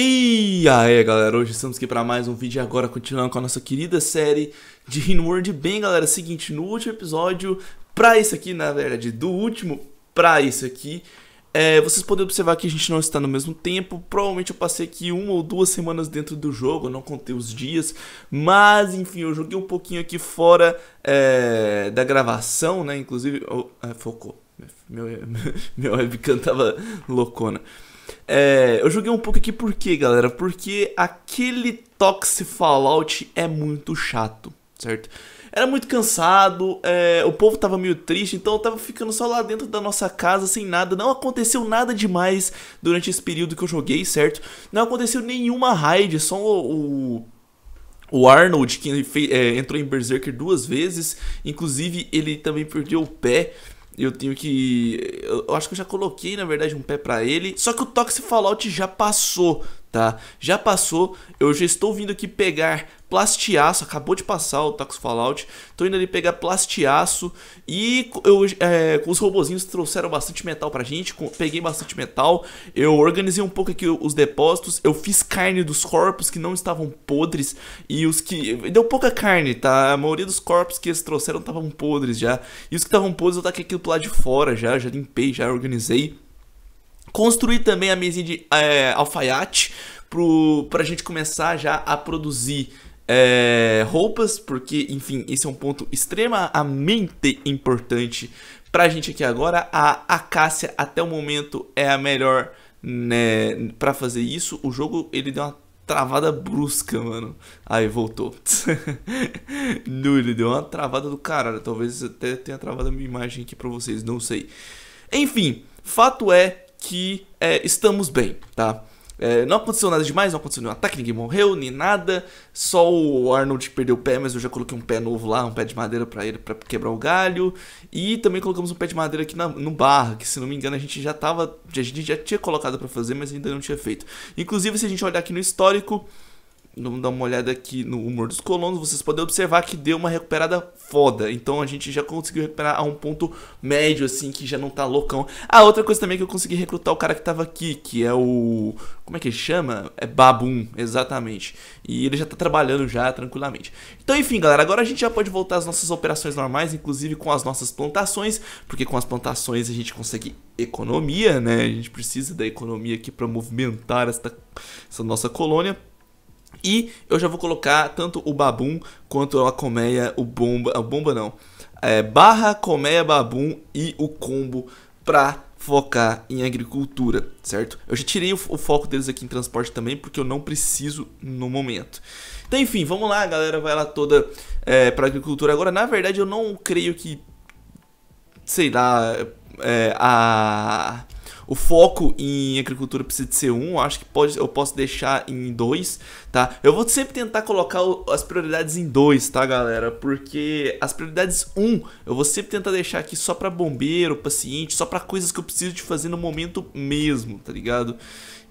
E aí galera, hoje estamos aqui para mais um vídeo agora continuando com a nossa querida série de Rinward Bem galera, é seguinte, no último episódio, pra isso aqui, na verdade, do último pra isso aqui é, Vocês podem observar que a gente não está no mesmo tempo, provavelmente eu passei aqui uma ou duas semanas dentro do jogo, não contei os dias Mas enfim, eu joguei um pouquinho aqui fora é, da gravação, né, inclusive, oh, é, focou, meu, meu, meu webcam tava loucona é, eu joguei um pouco aqui por quê, galera? Porque aquele Toxic Fallout é muito chato, certo? Era muito cansado, é, o povo tava meio triste, então eu tava ficando só lá dentro da nossa casa sem nada. Não aconteceu nada demais durante esse período que eu joguei, certo? Não aconteceu nenhuma raid, só o, o o Arnold, que fez, é, entrou em Berserker duas vezes, inclusive ele também perdeu o pé eu tenho que. Eu acho que eu já coloquei, na verdade, um pé para ele. Só que o Toxic Fallout já passou, tá? Já passou, eu já estou vindo aqui pegar plastiaço, acabou de passar o Tacos Fallout, tô indo ali pegar plastiaço e eu, é, os robozinhos trouxeram bastante metal pra gente, com, peguei bastante metal, eu organizei um pouco aqui os depósitos, eu fiz carne dos corpos que não estavam podres e os que... deu pouca carne, tá? A maioria dos corpos que eles trouxeram estavam podres já, e os que estavam podres eu taquei aquilo pro lado de fora já, já limpei, já organizei. Construir também a mesinha de é, alfaiate pro, pra gente começar já a produzir é, roupas, porque, enfim, esse é um ponto extremamente importante pra gente aqui agora. A Acácia, até o momento, é a melhor né, pra fazer isso. O jogo, ele deu uma travada brusca, mano. Aí, voltou. não, ele deu uma travada do caralho. Talvez até tenha travado a minha imagem aqui pra vocês, não sei. Enfim, fato é que é, estamos bem, tá? É, não aconteceu nada demais, não aconteceu nenhum ataque, ninguém morreu, nem nada. Só o Arnold perdeu o pé, mas eu já coloquei um pé novo lá, um pé de madeira para ele, para quebrar o galho. E também colocamos um pé de madeira aqui na, no barra, que se não me engano a gente já tava, a gente já tinha colocado para fazer, mas ainda não tinha feito. Inclusive, se a gente olhar aqui no histórico, Vamos dar uma olhada aqui no humor dos colonos. Vocês podem observar que deu uma recuperada foda. Então a gente já conseguiu recuperar a um ponto médio, assim, que já não tá loucão. Ah, outra coisa também é que eu consegui recrutar o cara que tava aqui, que é o. Como é que ele chama? É Babum, exatamente. E ele já tá trabalhando já tranquilamente. Então, enfim, galera, agora a gente já pode voltar às nossas operações normais, inclusive com as nossas plantações, porque com as plantações a gente consegue economia, né? A gente precisa da economia aqui para movimentar esta, essa nossa colônia. E eu já vou colocar tanto o Babum quanto a colmeia, o Bomba. O Bomba não. É, barra, colmeia, Babum e o combo pra focar em agricultura, certo? Eu já tirei o, o, foco deles aqui em transporte também, porque eu não preciso no momento. Então, enfim, vamos lá, a galera vai lá toda é, pra agricultura. Agora, na verdade, eu não creio que. Sei lá. É, a o foco em agricultura precisa de ser um, eu acho que pode, eu posso deixar em dois, tá? Eu vou sempre tentar colocar as prioridades em dois, tá, galera? Porque as prioridades um, eu vou sempre tentar deixar aqui só para bombeiro, paciente, só para coisas que eu preciso de fazer no momento mesmo, tá ligado?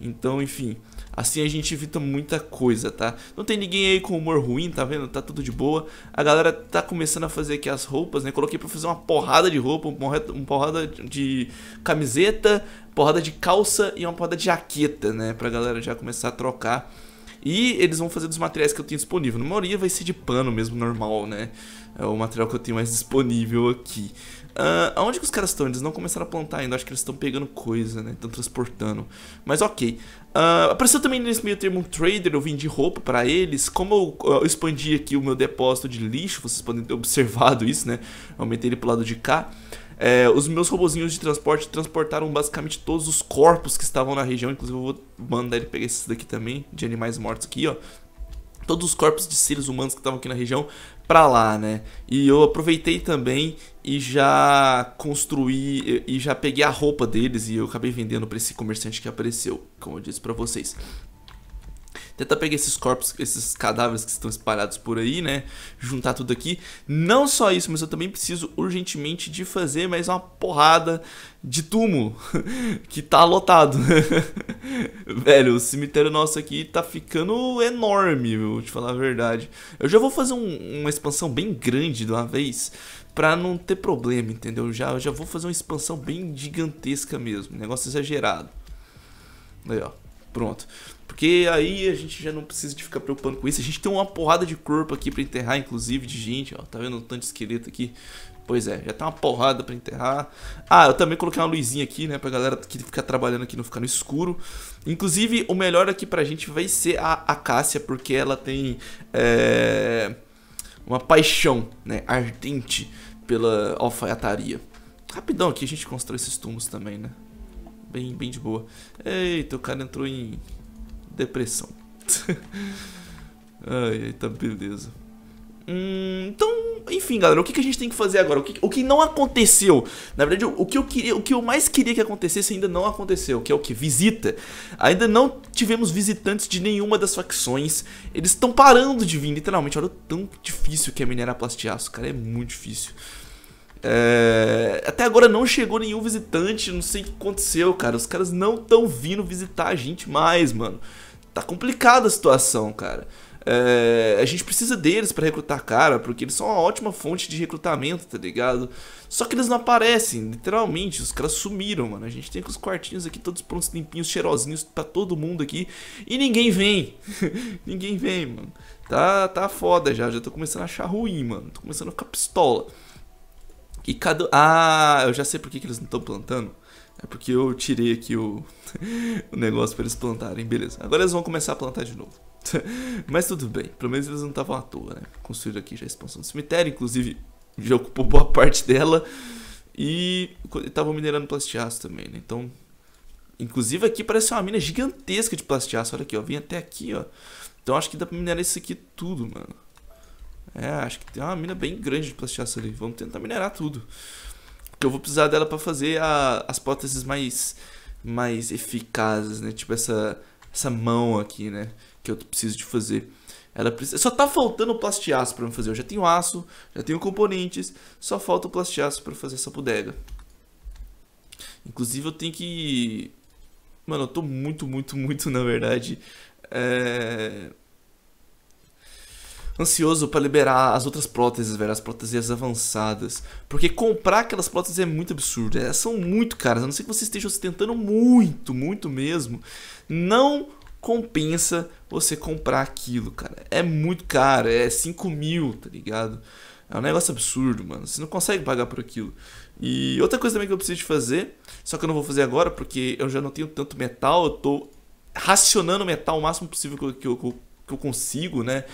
Então, enfim. Assim a gente evita muita coisa, tá? Não tem ninguém aí com humor ruim, tá vendo? Tá tudo de boa. A galera tá começando a fazer aqui as roupas, né? Coloquei pra fazer uma porrada de roupa, uma porrada de camiseta, porrada de calça e uma porrada de jaqueta, né? Pra galera já começar a trocar. E eles vão fazer dos materiais que eu tenho disponível. Na maioria vai ser de pano mesmo, normal, né? É o material que eu tenho mais disponível aqui. Uh, aonde que os caras estão? Eles não começaram a plantar ainda, acho que eles estão pegando coisa, né? Estão transportando. Mas ok. Uh, apareceu também nesse meio termo um trader, eu vendi roupa para eles. Como eu, eu, expandi aqui o meu depósito de lixo, vocês podem ter observado isso, né? Aumentei ele pro lado de cá. É, os meus robozinhos de transporte transportaram basicamente todos os corpos que estavam na região. Inclusive, eu vou mandar ele pegar esses daqui também, de animais mortos aqui, ó todos os corpos de seres humanos que estavam aqui na região para lá, né? E eu aproveitei também e já construí e já peguei a roupa deles e eu acabei vendendo para esse comerciante que apareceu, como eu disse para vocês tentar pegar esses corpos, esses cadáveres que estão espalhados por aí, né? Juntar tudo aqui. Não só isso, mas eu também preciso urgentemente de fazer mais uma porrada de túmulo que tá lotado. Velho, o cemitério nosso aqui tá ficando enorme, vou te falar a verdade. Eu já vou fazer um, uma expansão bem grande de uma vez pra não ter problema, entendeu? Já, já vou fazer uma expansão bem gigantesca mesmo, negócio exagerado. Aí, ó, pronto. Porque aí a gente já não precisa de ficar preocupando com isso. A gente tem uma porrada de corpo aqui para enterrar, inclusive, de gente. Ó, tá vendo um tanto de esqueleto aqui? Pois é, já tá uma porrada pra enterrar. Ah, eu também coloquei uma luzinha aqui, né? Pra galera que fica trabalhando aqui não ficar no escuro. Inclusive, o melhor aqui pra gente vai ser a Acácia, porque ela tem é, uma paixão, né? Ardente pela alfaiataria. Rapidão aqui a gente constrói esses túmulos também, né? Bem, bem de boa. Eita, o cara entrou em depressão. ai, ai, tá beleza. Hum, então, enfim, galera, o que, que a gente tem que fazer agora? O que, o que não aconteceu? Na verdade, o, o, que eu queria, o que eu mais queria que acontecesse ainda não aconteceu, que é o que? Visita. Ainda não tivemos visitantes de nenhuma das facções. Eles estão parando de vir, literalmente. Olha o tão difícil que é minerar plastiaço, cara. É muito difícil. É... Até agora não chegou nenhum visitante, não sei o que aconteceu, cara. Os caras não estão vindo visitar a gente mais, mano tá complicada a situação, cara. É, a gente precisa deles para recrutar cara, porque eles são uma ótima fonte de recrutamento, tá ligado? Só que eles não aparecem, literalmente, os caras sumiram, mano. A gente tem com os quartinhos aqui todos prontos, limpinhos, cheirosinhos para todo mundo aqui e ninguém vem. ninguém vem, mano. Tá, tá foda já, já tô começando a achar ruim, mano. Tô começando a ficar pistola. E cada Ah, eu já sei por que, que eles não estão plantando. É porque eu tirei aqui o, o negócio para eles plantarem, beleza. Agora eles vão começar a plantar de novo. Mas tudo bem, pelo menos eles não estavam à toa, né? Construíram aqui já a expansão do cemitério, inclusive já ocupou boa parte dela. E estavam minerando plastiaço também, né? Então, inclusive aqui parece uma mina gigantesca de plastiaço. Olha aqui, ó, vim até aqui, ó. Então acho que dá pra minerar isso aqui tudo, mano. É, acho que tem uma mina bem grande de plastiaço ali. Vamos tentar minerar tudo. Porque eu vou precisar dela para fazer a, as próteses mais, mais eficazes, né? Tipo essa, essa mão aqui, né? Que eu preciso de fazer. Ela precisa... Só tá faltando o plastiaço pra eu fazer. Eu já tenho aço, já tenho componentes. Só falta o plastiaço pra fazer essa bodega. Inclusive eu tenho que... Mano, eu tô muito, muito, muito, na verdade... É ansioso para liberar as outras próteses, velho, as próteses avançadas. Porque comprar aquelas próteses é muito absurdo, elas são muito caras, a não ser que você esteja se tentando muito, muito mesmo. Não compensa você comprar aquilo, cara. É muito caro, é 5 mil, tá ligado? É um negócio absurdo, mano. Você não consegue pagar por aquilo. E outra coisa também que eu preciso de fazer, só que eu não vou fazer agora porque eu já não tenho tanto metal, eu tô racionando metal o máximo possível que eu, que eu, que eu consigo, né?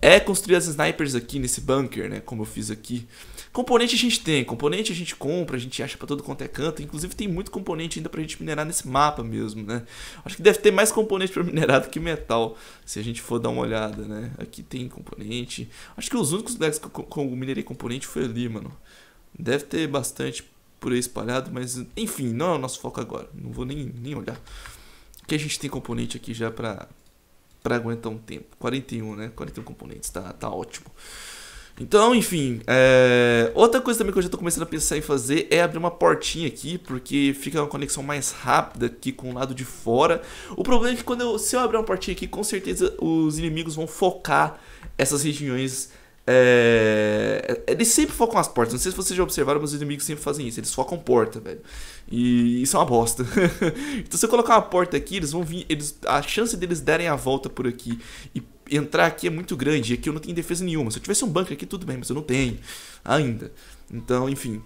é construir as snipers aqui nesse bunker, né? Como eu fiz aqui. Componente a gente tem, componente a gente compra, a gente acha para todo quanto é canto. Inclusive tem muito componente ainda pra gente minerar nesse mapa mesmo, né? Acho que deve ter mais componente para minerar do que metal, se a gente for dar uma olhada, né? Aqui tem componente. Acho que os únicos decks que eu, que eu minerei componente foi ali, mano. Deve ter bastante por aí espalhado, mas enfim, não é o nosso foco agora. Não vou nem, nem olhar. Que a gente tem componente aqui já pra, para aguentar um tempo. 41, né? 41 componentes, tá, tá ótimo. Então, enfim, é... outra coisa também que eu já tô começando a pensar em fazer é abrir uma portinha aqui, porque fica uma conexão mais rápida aqui com o lado de fora. O problema é que quando eu... se eu abrir uma portinha aqui, com certeza os inimigos vão focar essas regiões é... Eles sempre focam as portas. Não sei se vocês já observaram, mas os inimigos sempre fazem isso. Eles focam porta, velho. E isso é uma bosta. então, se eu colocar uma porta aqui, eles vão vir. Eles... A chance deles darem a volta por aqui e entrar aqui é muito grande. E aqui eu não tenho defesa nenhuma. Se eu tivesse um bunker aqui, tudo bem, mas eu não tenho ainda. Então, enfim.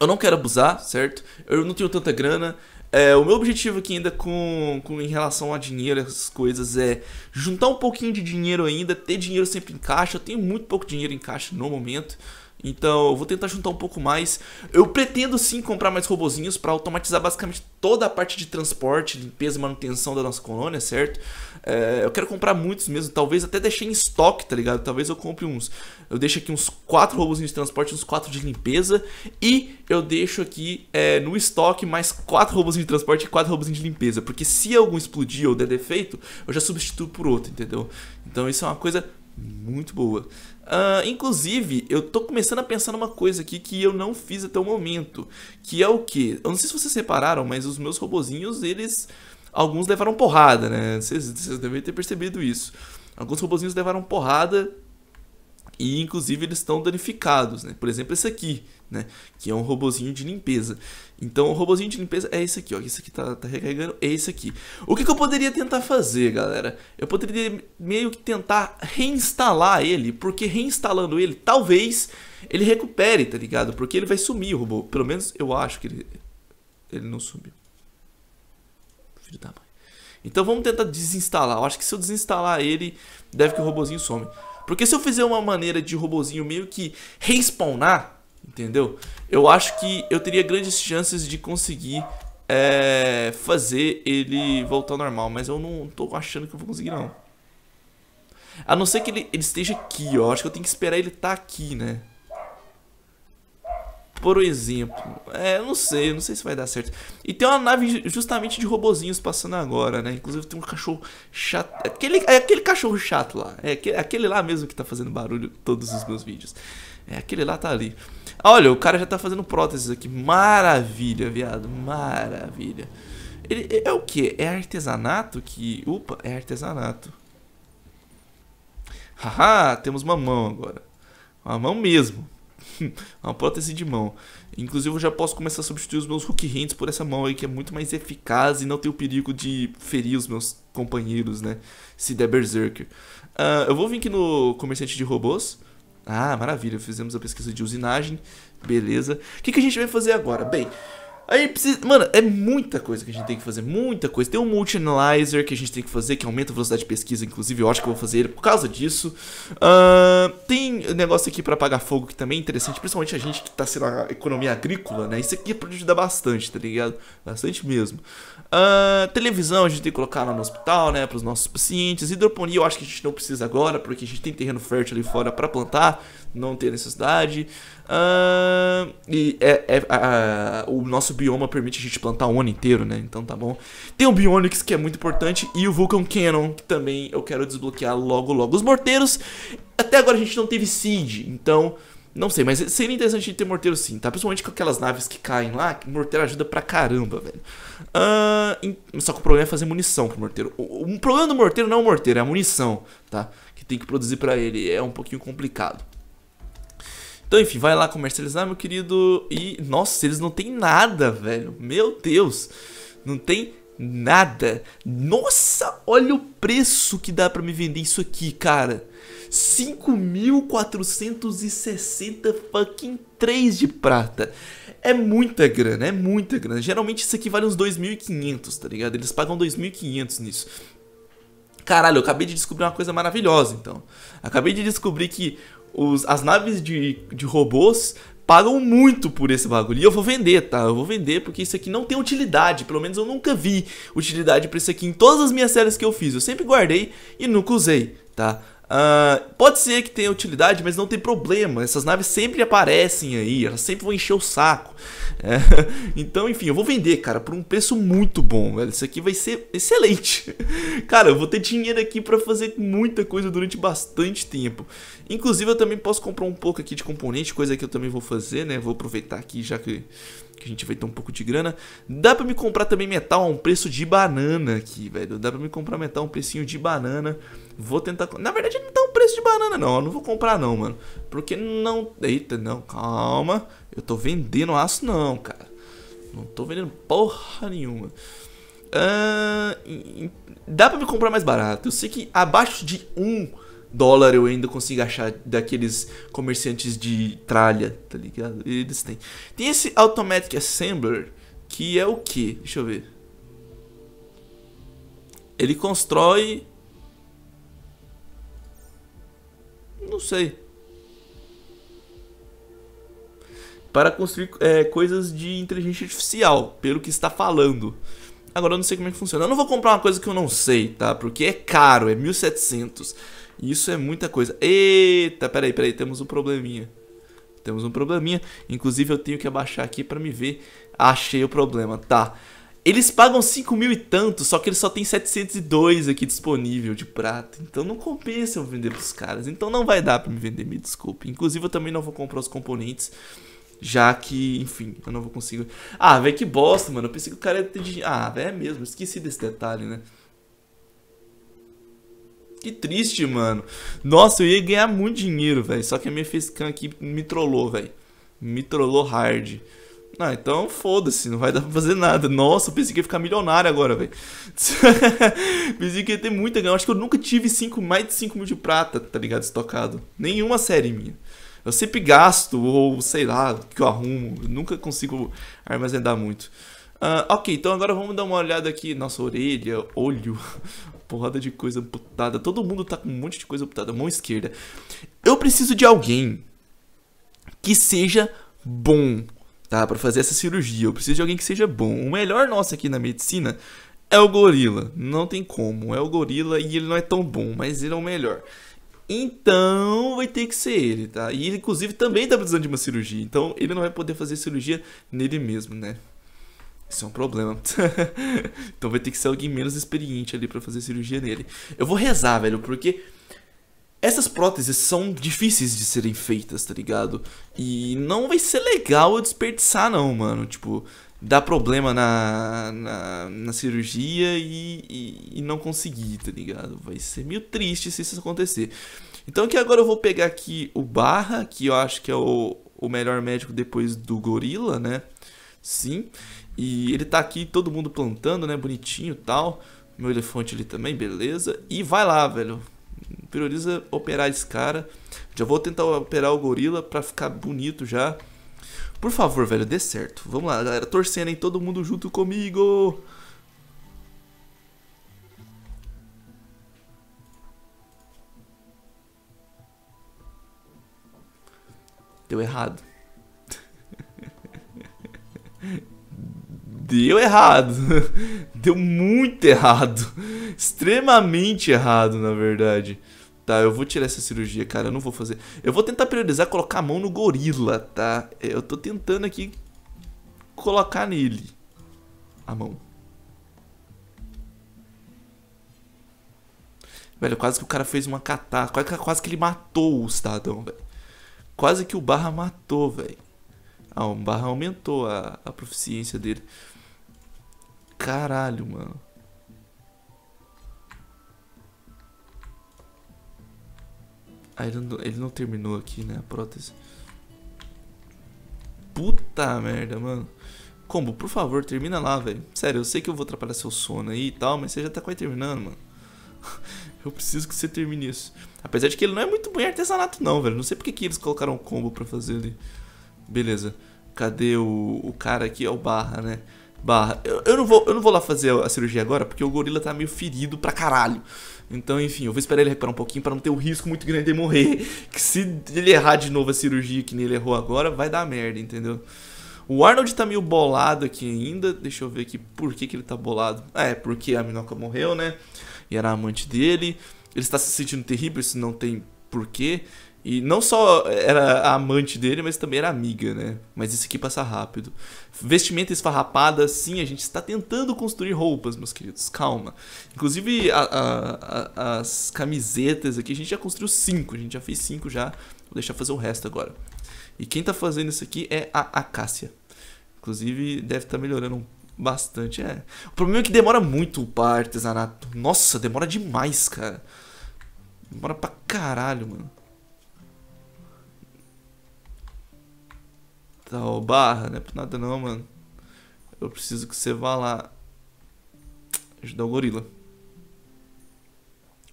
Eu não quero abusar, certo? Eu não tenho tanta grana. É, o meu objetivo aqui ainda com, com em relação a dinheiro, essas coisas, é juntar um pouquinho de dinheiro ainda, ter dinheiro sempre em caixa. Eu tenho muito pouco dinheiro em caixa no momento. Então, eu vou tentar juntar um pouco mais. Eu pretendo sim comprar mais robozinhos para automatizar basicamente toda a parte de transporte, limpeza e manutenção da nossa colônia, certo? É, eu quero comprar muitos mesmo, talvez até deixei em estoque, tá ligado? Talvez eu compre uns. Eu deixo aqui uns 4 robozinhos de transporte, uns 4 de limpeza. E eu deixo aqui é, no estoque mais 4 robozinhos de transporte e 4 robozinhos de limpeza. Porque se algum explodir ou der defeito, eu já substituo por outro, entendeu? Então isso é uma coisa muito boa. Uh, inclusive, eu tô começando a pensar numa coisa aqui que eu não fiz até o momento. Que é o que? Eu não sei se vocês repararam, mas os meus robozinhos, eles. Alguns levaram porrada, né? Vocês, vocês devem ter percebido isso. Alguns robozinhos levaram porrada e, inclusive, eles estão danificados, né? Por exemplo, esse aqui né? Que é um robozinho de limpeza. Então, o robozinho de limpeza é esse aqui, ó. Esse aqui tá, tá recarregando, é esse aqui. O que, que eu poderia tentar fazer, galera? Eu poderia meio que tentar reinstalar ele, porque reinstalando ele, talvez ele recupere, tá ligado? Porque ele vai sumir o robô. Pelo menos eu acho que ele, ele não sumiu. Filho da mãe. Então vamos tentar desinstalar. Eu acho que se eu desinstalar ele, deve que o robozinho some. Porque se eu fizer uma maneira de robozinho meio que respawnar, entendeu? Eu acho que eu teria grandes chances de conseguir é, fazer ele voltar ao normal, mas eu não tô achando que eu vou conseguir, não. A não ser que ele, ele esteja aqui, ó. Acho que eu tenho que esperar ele estar tá aqui, né? Por exemplo. É, eu não sei, eu não sei se vai dar certo. E tem uma nave justamente de robozinhos passando agora, né? Inclusive tem um cachorro chato. É aquele, é aquele cachorro chato lá. É aquele, é aquele lá mesmo que tá fazendo barulho todos os meus vídeos. É, aquele lá tá ali. Olha, o cara já tá fazendo próteses aqui. Maravilha, viado. Maravilha. Ele é, é o que? É artesanato que. Opa, é artesanato. Haha, temos uma mão agora. Uma mão mesmo. uma prótese de mão. Inclusive, eu já posso começar a substituir os meus hook hands por essa mão aí, que é muito mais eficaz e não tem o perigo de ferir os meus companheiros, né? Se der berserker. Uh, eu vou vir aqui no comerciante de robôs. Ah, maravilha, fizemos a pesquisa de usinagem, beleza. O que, que a gente vai fazer agora? Bem, Aí precisa. Mano, é muita coisa que a gente tem que fazer, muita coisa. Tem um multi-analyzer que a gente tem que fazer, que aumenta a velocidade de pesquisa, inclusive. Eu acho que eu vou fazer ele por causa disso. Uh, tem negócio aqui para apagar fogo que também é interessante, principalmente a gente que tá sendo a economia agrícola, né? Isso aqui é pra ajudar bastante, tá ligado? Bastante mesmo. Uh, televisão a gente tem que colocar lá no hospital, né? Pros nossos pacientes. Hidroponia eu acho que a gente não precisa agora, porque a gente tem terreno fértil ali fora para plantar não tem necessidade. Uh, e é, é o nosso bioma permite a gente plantar o ano inteiro, né? Então tá bom. Tem o Bionix, que é muito importante, e o Vulcan Cannon, que também eu quero desbloquear logo logo. Os morteiros, até agora a gente não teve seed, então... Não sei, mas seria interessante ter morteiro sim, tá? Principalmente com aquelas naves que caem lá, que morteiro ajuda pra caramba, velho. Uh, só que o problema é fazer munição pro morteiro. O, o, o problema do morteiro não é o morteiro, é a munição, tá? Que tem que produzir pra ele. É um pouquinho complicado. Então, enfim, vai lá comercializar, meu querido. E, nossa, eles não tem nada, velho. Meu Deus. Não tem nada. Nossa, olha o preço que dá para me vender isso aqui, cara. 5.460 fucking 3 de prata. É muita grana, é muita grana. Geralmente isso aqui vale uns 2.500, tá ligado? Eles pagam 2.500 nisso. Caralho, eu acabei de descobrir uma coisa maravilhosa, então. Acabei de descobrir que os, as naves de, de robôs pagam muito por esse bagulho. E eu vou vender, tá? Eu vou vender porque isso aqui não tem utilidade. Pelo menos eu nunca vi utilidade pra isso aqui em todas as minhas séries que eu fiz. Eu sempre guardei e nunca usei, tá? Uh, pode ser que tenha utilidade, mas não tem problema. Essas naves sempre aparecem aí, elas sempre vão encher o saco. É. Então, enfim, eu vou vender, cara, por um preço muito bom, velho. Isso aqui vai ser excelente. Cara, eu vou ter dinheiro aqui para fazer muita coisa durante bastante tempo. Inclusive, eu também posso comprar um pouco aqui de componente, coisa que eu também vou fazer, né? Vou aproveitar aqui já que que a gente vai ter um pouco de grana. Dá pra me comprar também metal a um preço de banana aqui, velho. Dá pra me comprar metal a um precinho de banana. Vou tentar. Na verdade, não tá um preço de banana, não. Eu não vou comprar, não, mano. Porque não. Eita, não, calma. Eu tô vendendo aço, não, cara. Não tô vendendo porra nenhuma. dá pra me comprar mais barato. Eu sei que abaixo de um dólar eu ainda consigo achar daqueles comerciantes de tralha, tá ligado? Eles têm. Tem esse Automatic Assembler, que é o que? Deixa eu ver. Ele constrói Não sei. Para construir é, coisas de inteligência artificial, pelo que está falando. Agora eu não sei como é que funciona. Eu não vou comprar uma coisa que eu não sei, tá? Porque é caro, é 1700. Isso é muita coisa. Eita, peraí, peraí, temos um probleminha. Temos um probleminha. Inclusive eu tenho que abaixar aqui para me ver. Achei o problema, tá? Eles pagam 5 mil e tanto, só que eles só tem 702 aqui disponível de prata. Então não compensa eu vender pros caras. Então não vai dar pra me vender, me desculpe. Inclusive eu também não vou comprar os componentes. Já que, enfim, eu não vou conseguir. Ah, velho, que bosta, mano. Eu pensei que o cara ia ter dinheiro. Ah, velho, é mesmo. Esqueci desse detalhe, né? Que triste, mano. Nossa, eu ia ganhar muito dinheiro, velho. Só que a minha facecam aqui me trollou, velho. Me trollou hard. Ah, então foda-se, não vai dar pra fazer nada. Nossa, eu pensei que ia ficar milionário agora, velho. pensei que ia ter muita ganho. Acho que eu nunca tive cinco, mais de 5 mil de prata, tá ligado? Estocado. Nenhuma série minha. Eu sempre gasto, ou sei lá, que eu arrumo. Eu nunca consigo armazenar muito. Uh, ok, então agora vamos dar uma olhada aqui. Nossa, orelha, olho, porrada de coisa amputada. Todo mundo tá com um monte de coisa amputada. Mão esquerda. Eu preciso de alguém que seja bom tá? Para fazer essa cirurgia, eu preciso de alguém que seja bom. O melhor nosso aqui na medicina é o gorila. Não tem como, é o gorila e ele não é tão bom, mas ele é o melhor. Então vai ter que ser ele, tá? E ele, inclusive, também tá precisando de uma cirurgia. Então ele não vai poder fazer cirurgia nele mesmo, né? Isso é um problema. então vai ter que ser alguém menos experiente ali para fazer cirurgia nele. Eu vou rezar, velho, porque essas próteses são difíceis de serem feitas, tá ligado? E não vai ser legal eu desperdiçar, não, mano. Tipo, dar problema na, na, na cirurgia e, e, e, não conseguir, tá ligado? Vai ser meio triste se isso acontecer. Então que agora eu vou pegar aqui o Barra, que eu acho que é o, o melhor médico depois do Gorila, né? Sim. E ele tá aqui, todo mundo plantando, né? Bonitinho e tal. Meu elefante ali também, beleza. E vai lá, velho prioriza operar esse cara. Já vou tentar operar o gorila pra ficar bonito já. Por favor, velho, dê certo. Vamos lá, galera, torcendo, hein? Todo mundo junto comigo. Deu errado. Deu errado. Deu muito errado. Extremamente errado, na verdade. Tá, eu vou tirar essa cirurgia, cara, eu não vou fazer. Eu vou tentar priorizar colocar a mão no gorila, tá? Eu tô tentando aqui colocar nele a mão. Velho, quase que o cara fez uma catar. Quase, quase que ele matou o cidadão, velho. Quase que o Barra matou, velho. Ah, o Barra aumentou a, a proficiência dele. Caralho, mano. Ah, ele não, ele não terminou aqui, né? A prótese. Puta merda, mano. Combo, por favor, termina lá, velho. Sério, eu sei que eu vou atrapalhar seu sono aí e tal, mas você já tá quase terminando, mano. eu preciso que você termine isso. Apesar de que ele não é muito bom em artesanato, não, velho. Não sei porque que eles colocaram o combo pra fazer ali. Beleza. Cadê o, o cara aqui? É o Barra, né? barra. Eu, eu, não vou, eu não vou lá fazer a cirurgia agora, porque o gorila tá meio ferido pra caralho. Então, enfim, eu vou esperar ele recuperar um pouquinho para não ter um risco muito grande de morrer. Que se ele errar de novo a cirurgia que ele errou agora, vai dar merda, entendeu? O Arnold tá meio bolado aqui ainda. Deixa eu ver aqui por que, que ele tá bolado. Ah, é, porque a Minoca morreu, né? E era amante dele. Ele está se sentindo terrível, isso não tem porquê. E não só era a amante dele, mas também era amiga, né? Mas isso aqui passa rápido. Vestimenta esfarrapada, sim, a gente está tentando construir roupas, meus queridos, calma. Inclusive, a, a, a, as camisetas aqui, a gente já construiu cinco, a gente já fez cinco já. Vou deixar fazer o resto agora. E quem está fazendo isso aqui é a Acácia. Inclusive, deve estar tá melhorando bastante, é. O problema é que demora muito o artesanato. Nossa, demora demais, cara. Demora pra caralho, mano. Tal, tá, barra, não é por nada não, mano. Eu preciso que você vá lá ajudar o gorila.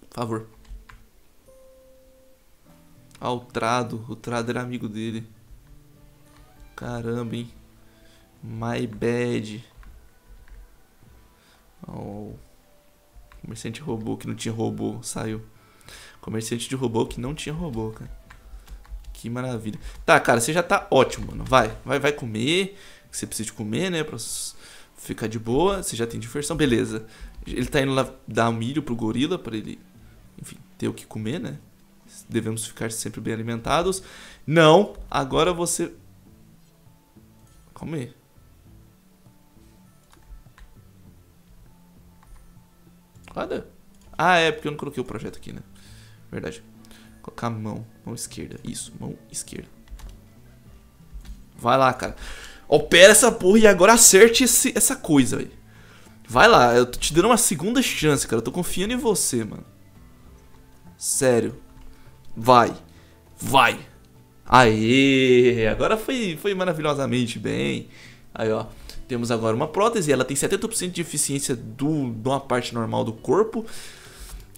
Por favor. Ah, o Trado. O Trado era amigo dele. Caramba, hein. My bad. Oh. Comerciante robô que não tinha robô. Saiu. Comerciante de robô que não tinha robô, cara. Que maravilha. Tá, cara, você já tá ótimo, mano. Vai, vai, vai comer. Você precisa de comer, né? Pra ficar de boa. Você já tem diversão, beleza. Ele tá indo lá dar milho pro gorila pra ele, enfim, ter o que comer, né? Devemos ficar sempre bem alimentados. Não, agora você. Calma aí. Cadê? Ah, é, porque eu não coloquei o projeto aqui, né? Verdade. Colocar a mão. Mão esquerda. Isso, mão esquerda. Vai lá, cara. Opera essa porra e agora acerte esse, essa coisa, velho. Vai lá, eu tô te dando uma segunda chance, cara. Eu tô confiando em você, mano. Sério. Vai. Vai. Aê! Agora foi, foi maravilhosamente bem. Aí, ó. Temos agora uma prótese. Ela tem 70% de eficiência do, de uma parte normal do corpo.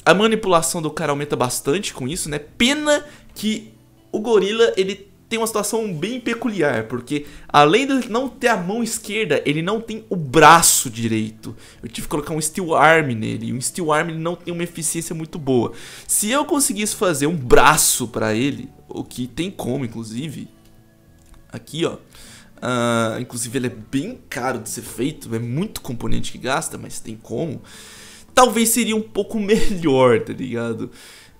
A manipulação do cara aumenta bastante com isso, né? Pena que o gorila, ele tem uma situação bem peculiar, porque além de não ter a mão esquerda, ele não tem o braço direito. Eu tive que colocar um steel arm nele, e um steel arm não tem uma eficiência muito boa. Se eu conseguisse fazer um braço para ele, o que tem como, inclusive, aqui, ó. Uh, inclusive ele é bem caro de ser feito, é muito componente que gasta, mas tem como talvez seria um pouco melhor, tá ligado?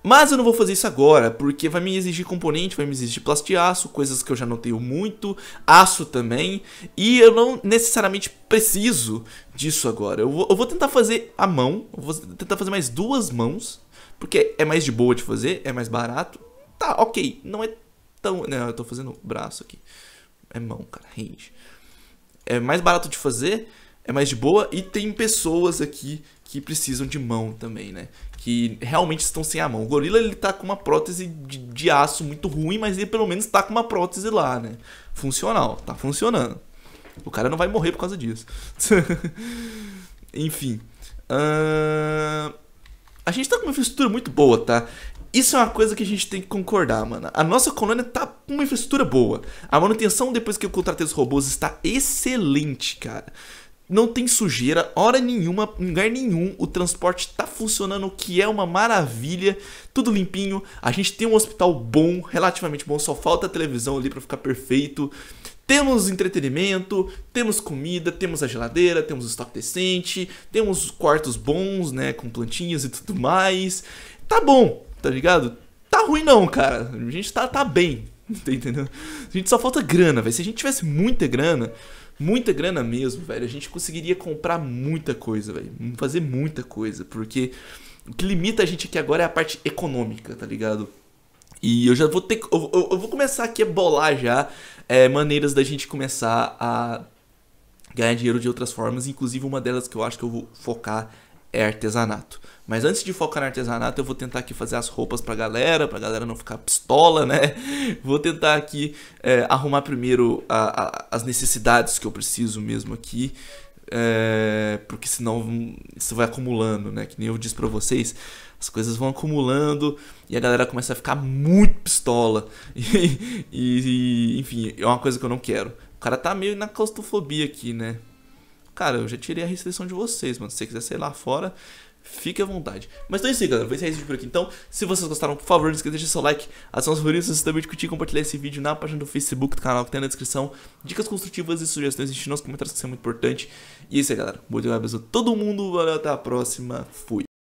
Mas eu não vou fazer isso agora, porque vai me exigir componente, vai me exigir plastiaço, coisas que eu já não tenho muito, aço também, e eu não necessariamente preciso disso agora. Eu vou, eu vou tentar fazer a mão, vou tentar fazer mais duas mãos, porque é mais de boa de fazer, é mais barato. Tá, ok, não é tão... Não, né, eu tô fazendo braço aqui. É mão, cara, Rende. É mais barato de fazer, é mais de boa, e tem pessoas aqui que precisam de mão também, né? Que realmente estão sem a mão. O gorila ele tá com uma prótese de, de aço muito ruim, mas ele pelo menos tá com uma prótese lá, né? Funcional, tá funcionando. O cara não vai morrer por causa disso. Enfim. Uh... A gente tá com uma infraestrutura muito boa, tá? Isso é uma coisa que a gente tem que concordar, mano. A nossa colônia tá com uma infraestrutura boa. A manutenção depois que eu contratei os robôs está excelente, cara não tem sujeira, hora nenhuma, lugar nenhum, o transporte tá funcionando, o que é uma maravilha, tudo limpinho, a gente tem um hospital bom, relativamente bom, só falta a televisão ali para ficar perfeito. Temos entretenimento, temos comida, temos a geladeira, temos o estoque decente, temos quartos bons, né, com plantinhas e tudo mais. Tá bom, tá ligado? Tá ruim não, cara. A gente tá, tá bem, tá entendendo? A gente só falta grana, velho. Se a gente tivesse muita grana, muita grana mesmo, velho. A gente conseguiria comprar muita coisa, velho. Fazer muita coisa, porque o que limita a gente aqui agora é a parte econômica, tá ligado? E eu já vou ter. Eu, eu, eu vou começar aqui a bolar já é, maneiras da gente começar a ganhar dinheiro de outras formas, inclusive uma delas que eu acho que eu vou focar é artesanato. Mas antes de focar no artesanato, eu vou tentar aqui fazer as roupas pra galera, pra galera não ficar pistola, né? Vou tentar aqui é, arrumar primeiro a, a, as necessidades que eu preciso mesmo aqui. É, porque senão isso vai acumulando, né? Que nem eu disse para vocês, as coisas vão acumulando e a galera começa a ficar muito pistola. E, e, e, enfim, é uma coisa que eu não quero. O cara tá meio na claustrofobia aqui, né? cara, eu já tirei a restrição de vocês, mano. Se você quiser sair lá fora, fique à vontade. Mas então é isso aí, galera. Vou encerrar esse vídeo por aqui. Então, se vocês gostaram, por favor, não esqueça de deixar seu like, ação favoritas, vocês também de curtir e compartilhar esse vídeo na página do Facebook do canal que tem na descrição. Dicas construtivas e sugestões, deixe nos comentários que é muito importante. E é isso aí, galera. Muito obrigado a todo mundo. Valeu, até a próxima. Fui.